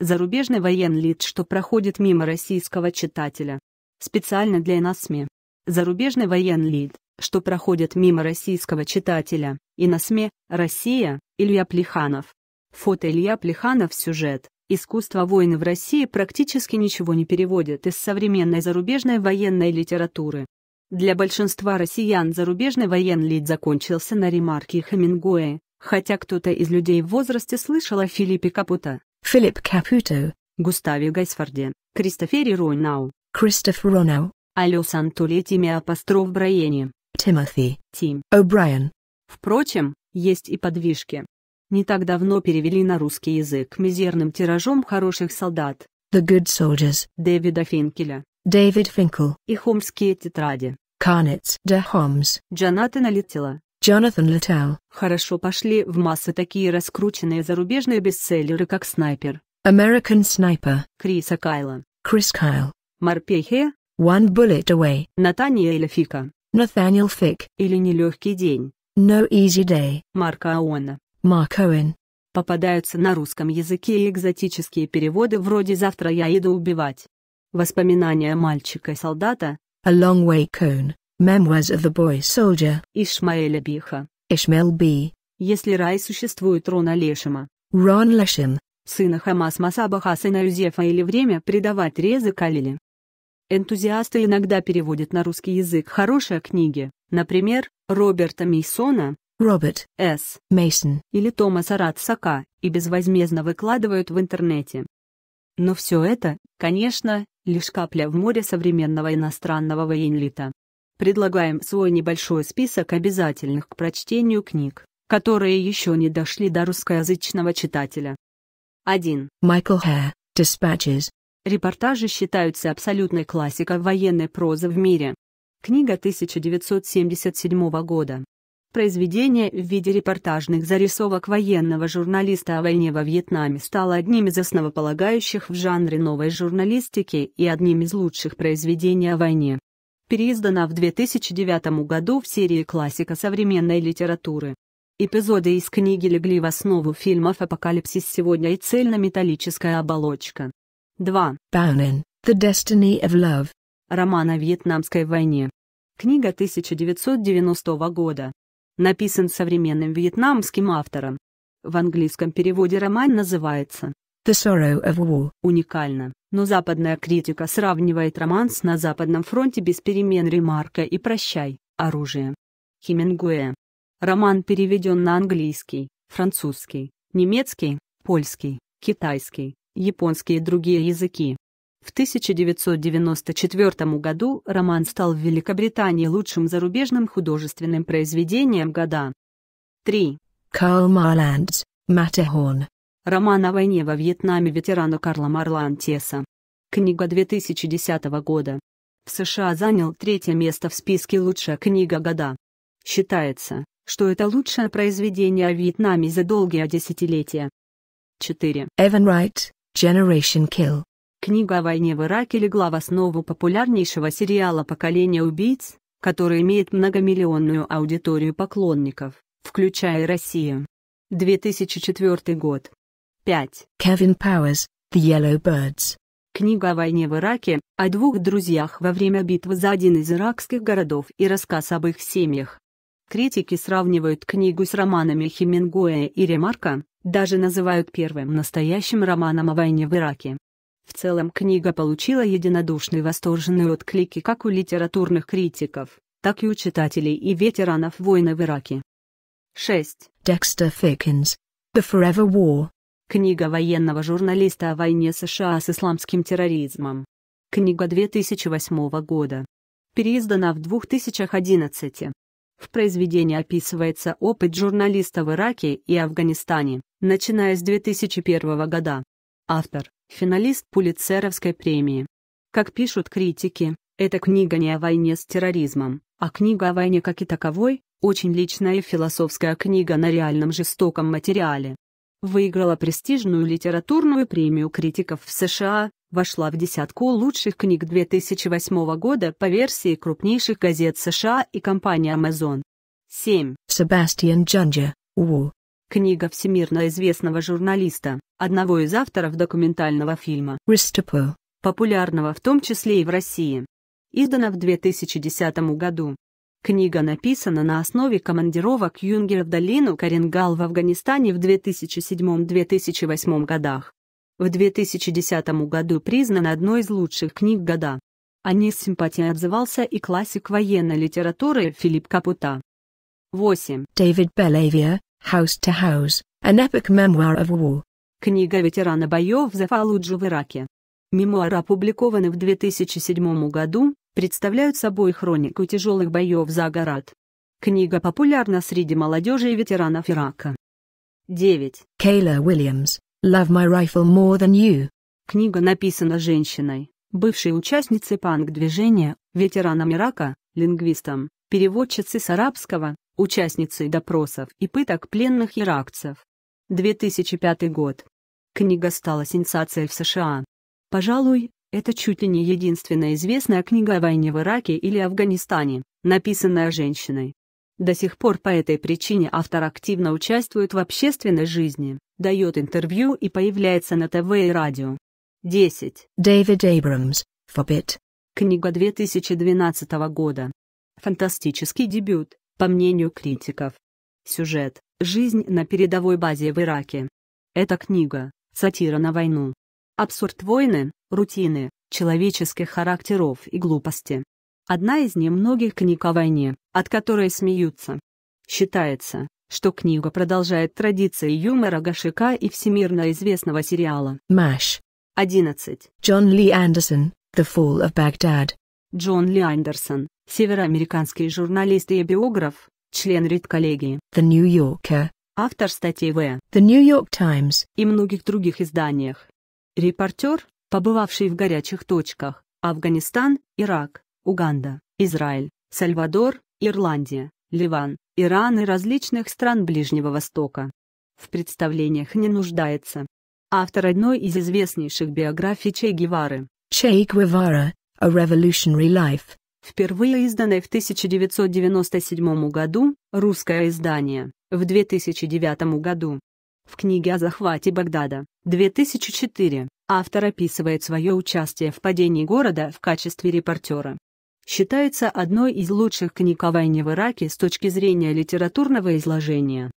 зарубежный военлит, что проходит мимо российского читателя. Специально для ИНАСМИ. Зарубежный военлит, что проходит мимо российского читателя. и на СМИ. Россия, Илья Плеханов. Фото Илья Плеханов сюжет. Искусство войны в России практически ничего не переводит из современной зарубежной военной литературы. Для большинства россиян зарубежный военлит закончился на ремарке Хемингуэя, хотя кто-то из людей в возрасте слышал о Филиппе Капута. Филипп Капуто, Густави Гайсфорде, Кристофери Ронау, Кристоф Ронау, Алё Сантуле Тиме Апостроф Брайене, Тимоти Тим, О'Брайен. Впрочем, есть и подвижки. Не так давно перевели на русский язык мизерным тиражом «Хороших солдат» The Good Soldiers Дэвида Финкеля, Дэвид Финкл и «Хомские тетради» Carnets де Хомс. Джонатана Литтела. Джонатан Литтл. Хорошо пошли в массы такие раскрученные зарубежные бестселлеры, как «Снайпер», American Sniper, Криса Кайла, Крис Кайл, «Морпехи», One Bullet Away, Натаниэля Фика, Nathaniel Fick, или «Нелегкий день», No Easy Day, Марка Аона, Марк Оуэн. Попадаются на русском языке и экзотические переводы вроде «Завтра я иду убивать». Воспоминания мальчика-солдата, A Long Way Cone, Memoirs of the Boy Soldier. Ишмаэля Биха. Ишмел Би. Если рай существует Рона Лешима. Рон Лешим. Сына Хамас Масабаха Хасана Юзефа или время предавать Резы Калили. Энтузиасты иногда переводят на русский язык хорошие книги, например, Роберта Мейсона, Роберт С. Мейсон или Томаса Радсака, и безвозмездно выкладывают в интернете. Но все это, конечно, лишь капля в море современного иностранного военлита предлагаем свой небольшой список обязательных к прочтению книг, которые еще не дошли до русскоязычного читателя. 1. Майкл Хэ, Dispatches. Репортажи считаются абсолютной классикой военной прозы в мире. Книга 1977 года. Произведение в виде репортажных зарисовок военного журналиста о войне во Вьетнаме стало одним из основополагающих в жанре новой журналистики и одним из лучших произведений о войне переиздана в 2009 году в серии «Классика современной литературы». Эпизоды из книги легли в основу фильмов «Апокалипсис сегодня» и «Цельнометаллическая оболочка». 2. Баунин, The Destiny of Love. Роман о Вьетнамской войне. Книга 1990 года. Написан современным вьетнамским автором. В английском переводе роман называется The Sorrow of War. Уникально но западная критика сравнивает романс на Западном фронте без перемен ремарка и «Прощай, оружие». Хемингуэ. Роман переведен на английский, французский, немецкий, польский, китайский, японский и другие языки. В 1994 году роман стал в Великобритании лучшим зарубежным художественным произведением года. 3. Карл Марляндс, Маттерхорн. Роман о войне во Вьетнаме ветерану Карла Марлантеса. Книга 2010 года. В США занял третье место в списке «Лучшая книга года». Считается, что это лучшее произведение о Вьетнаме за долгие десятилетия. 4. Эван Райт, Generation Kill. Книга о войне в Ираке легла в основу популярнейшего сериала «Поколение убийц», который имеет многомиллионную аудиторию поклонников, включая и Россию. 2004 год. 5. Кевин Пауэрс, The Yellow Birds. Книга о войне в Ираке, о двух друзьях во время битвы за один из иракских городов и рассказ об их семьях. Критики сравнивают книгу с романами Хемингуэя и Ремарка, даже называют первым настоящим романом о войне в Ираке. В целом книга получила единодушные восторженные отклики как у литературных критиков, так и у читателей и ветеранов войны в Ираке. 6. Декстер Фикинс. The Forever War. Книга военного журналиста о войне США с исламским терроризмом. Книга 2008 года. Переиздана в 2011. В произведении описывается опыт журналиста в Ираке и Афганистане, начиная с 2001 года. Автор – финалист Пулитцеровской премии. Как пишут критики, эта книга не о войне с терроризмом, а книга о войне как и таковой, очень личная и философская книга на реальном жестоком материале выиграла престижную литературную премию критиков в США, вошла в десятку лучших книг 2008 года по версии крупнейших газет США и компании Amazon. 7. Себастьян Джанджа, Уолл. Книга всемирно известного журналиста, одного из авторов документального фильма «Ристопо», популярного в том числе и в России. Издана в 2010 году. Книга написана на основе командировок Юнгера в долину Каренгал в Афганистане в 2007-2008 годах. В 2010 году признана одной из лучших книг года. О ней с симпатией отзывался и классик военной литературы Филипп Капута. 8. Дэвид Bellavia, House to House, An Epic Memoir of War. Книга ветерана боев за Фалуджу в Ираке. Мемуары, опубликованные в 2007 году, представляют собой хронику тяжелых боев за Город. Книга популярна среди молодежи и ветеранов Ирака. 9. Кейла Уильямс. Love My Rifle More Than You. Книга написана женщиной, бывшей участницей панк-движения, ветераном Ирака, лингвистом, переводчицей с арабского, участницей допросов и пыток пленных иракцев. 2005 год. Книга стала сенсацией в США. Пожалуй, это чуть ли не единственная известная книга о войне в Ираке или Афганистане, написанная женщиной. До сих пор по этой причине автор активно участвует в общественной жизни, дает интервью и появляется на ТВ и радио. 10. Дэвид Абрамс, Forbit. Книга 2012 года. Фантастический дебют, по мнению критиков. Сюжет. Жизнь на передовой базе в Ираке. Эта книга – сатира на войну, Абсурд войны, рутины, человеческих характеров и глупости. Одна из немногих книг о войне, от которой смеются. Считается, что книга продолжает традиции юмора Гашика и всемирно известного сериала «Мэш». 11. Джон Ли Андерсон, «The Fall of Baghdad». Джон Ли Андерсон, североамериканский журналист и биограф, член редколлегии The New Yorker, автор статей в The New York Times и многих других изданиях. Репортер, побывавший в горячих точках – Афганистан, Ирак, Уганда, Израиль, Сальвадор, Ирландия, Ливан, Иран и различных стран Ближнего Востока. В представлениях не нуждается. Автор одной из известнейших биографий Че Гевары. Че Гевара, A Revolutionary Life. Впервые изданной в 1997 году, русское издание, в 2009 году, в книге о захвате Багдада, 2004, автор описывает свое участие в падении города в качестве репортера. Считается одной из лучших книг о войне в Ираке с точки зрения литературного изложения.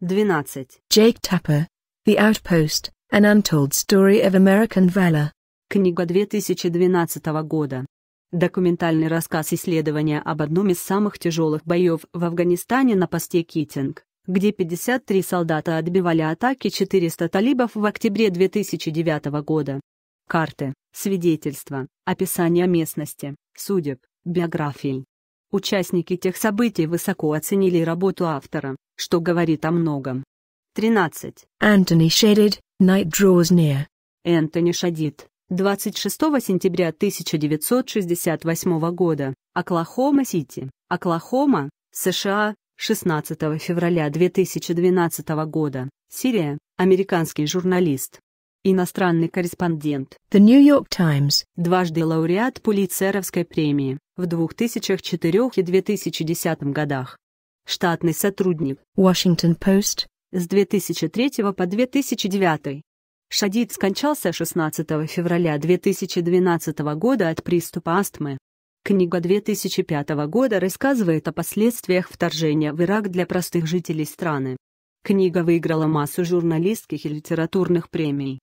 12. Джейк Таппер, The Outpost, An Untold Story of American Valor. Книга 2012 года. Документальный рассказ исследования об одном из самых тяжелых боев в Афганистане на посте Китинг, где 53 солдата отбивали атаки 400 талибов в октябре 2009 года. Карты, свидетельства, описание местности, судеб, биографий. Участники тех событий высоко оценили работу автора, что говорит о многом. 13. Антони Шедид, Night Draws Near. Энтони Шадид, 26 сентября 1968 года, Оклахома-Сити, Оклахома, США, 16 февраля 2012 года, Сирия, американский журналист, иностранный корреспондент The New York Times, дважды лауреат Пулитцеровской премии в 2004 и 2010 годах, штатный сотрудник Washington Post с 2003 по 2009. Шадид скончался 16 февраля 2012 года от приступа астмы. Книга 2005 года рассказывает о последствиях вторжения в Ирак для простых жителей страны. Книга выиграла массу журналистских и литературных премий.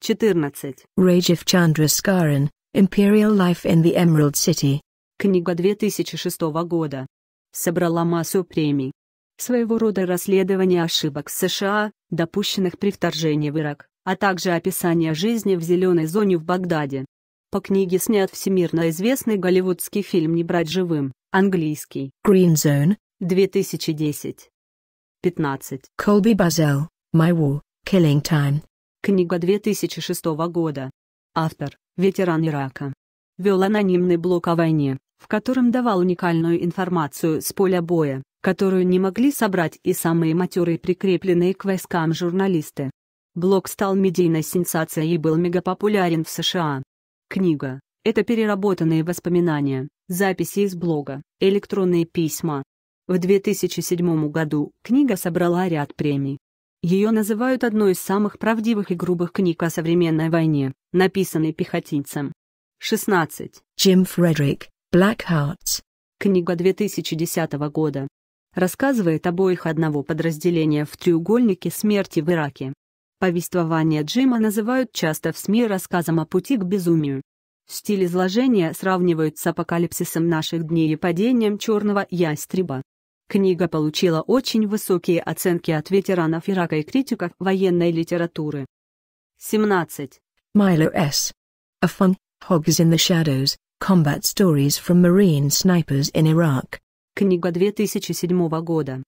14. Rajiv Chandraskaran, Imperial Life in the Emerald City. Книга 2006 года. Собрала массу премий. Своего рода расследование ошибок США, допущенных при вторжении в Ирак, а также описание жизни в зеленой зоне в Багдаде по книге снят всемирно известный голливудский фильм «Не брать живым», английский «Green Zone» 2010. 15. Колби Базел, My War, Killing Time. Книга 2006 года. Автор – ветеран Ирака. Вел анонимный блог о войне, в котором давал уникальную информацию с поля боя, которую не могли собрать и самые матерые прикрепленные к войскам журналисты. Блог стал медийной сенсацией и был мегапопулярен в США. Книга. Это переработанные воспоминания, записи из блога, электронные письма. В 2007 году книга собрала ряд премий. Ее называют одной из самых правдивых и грубых книг о современной войне, написанной пехотинцем. 16. Джим Фредерик, Black Hearts. Книга 2010 года. Рассказывает обоих одного подразделения в треугольнике смерти в Ираке. Повествование Джима называют часто в СМИ рассказом о пути к безумию. Стиль изложения сравнивают с апокалипсисом наших дней и падением черного ястреба. Книга получила очень высокие оценки от ветеранов Ирака и критиков военной литературы. 17. Milo S. A Fun, Hogs in the Shadows, Combat Stories from Marine Snipers in Iraq. Книга 2007 года.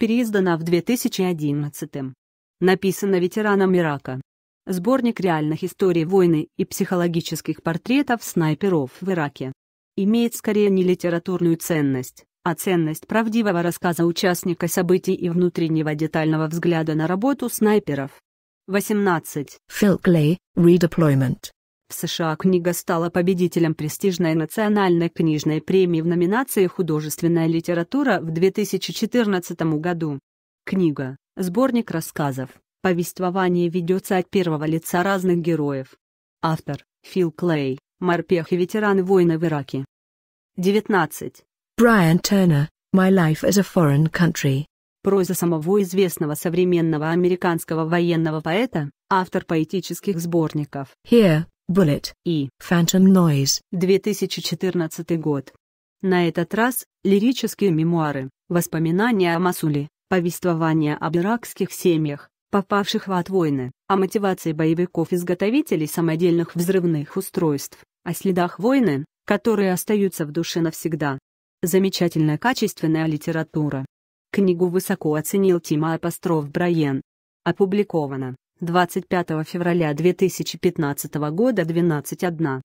Переиздана в 2011 написано ветераном Ирака. Сборник реальных историй войны и психологических портретов снайперов в Ираке. Имеет скорее не литературную ценность, а ценность правдивого рассказа участника событий и внутреннего детального взгляда на работу снайперов. 18. Фил Клей, Redeployment. В США книга стала победителем престижной национальной книжной премии в номинации «Художественная литература» в 2014 году. Книга Сборник рассказов. Повествование ведется от первого лица разных героев. Автор – Фил Клей, морпех и ветеран войны в Ираке. 19. Брайан Тернер, My Life as a Foreign Country. Проза самого известного современного американского военного поэта, автор поэтических сборников Here, Bullet и Phantom Noise 2014 год. На этот раз лирические мемуары, воспоминания о Масуле, повествование об иракских семьях, попавших в от войны, о мотивации боевиков-изготовителей самодельных взрывных устройств, о следах войны, которые остаются в душе навсегда. Замечательная качественная литература. Книгу высоко оценил Тима Апостров Браен. Опубликовано 25 февраля 2015 года 12.1.